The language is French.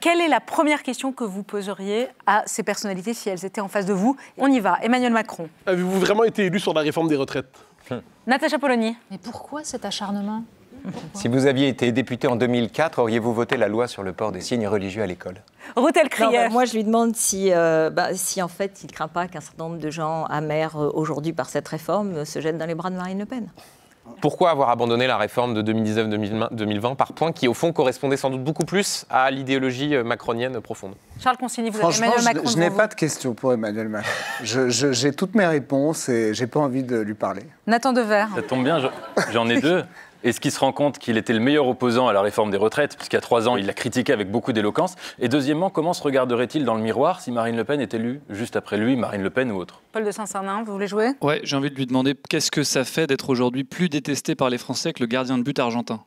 Quelle est la première question que vous poseriez à ces personnalités si elles étaient en face de vous On y va. Emmanuel Macron. Avez-vous vraiment été élu sur la réforme des retraites Natasha hmm. Natacha Polony. Mais pourquoi cet acharnement si vous aviez été député en 2004, auriez-vous voté la loi sur le port des signes religieux à l'école Rotel bah, Crier. moi, je lui demande si, euh, bah, si en fait, il ne craint pas qu'un certain nombre de gens amers euh, aujourd'hui par cette réforme euh, se jettent dans les bras de Marine Le Pen pourquoi avoir abandonné la réforme de 2019-2020 par points qui, au fond, correspondait sans doute beaucoup plus à l'idéologie euh, macronienne profonde Charles Consigny, vous Emmanuel Macron je, n'ai pas de questions pour Emmanuel Macron. J'ai toutes mes réponses et j'ai pas envie de lui parler. Nathan Dever. Ça tombe bien, j'en ai deux. Est-ce qu'il se rend compte qu'il était le meilleur opposant à la réforme des retraites, puisqu'il y a trois ans, il l'a critiqué avec beaucoup d'éloquence Et deuxièmement, comment se regarderait-il dans le miroir si Marine Le Pen était élue juste après lui, Marine Le Pen ou autre Paul de Saint-Sernin, vous voulez jouer Oui, j'ai envie de lui demander qu'est-ce que ça fait d'être aujourd'hui plus détesté par les Français que le gardien de but argentin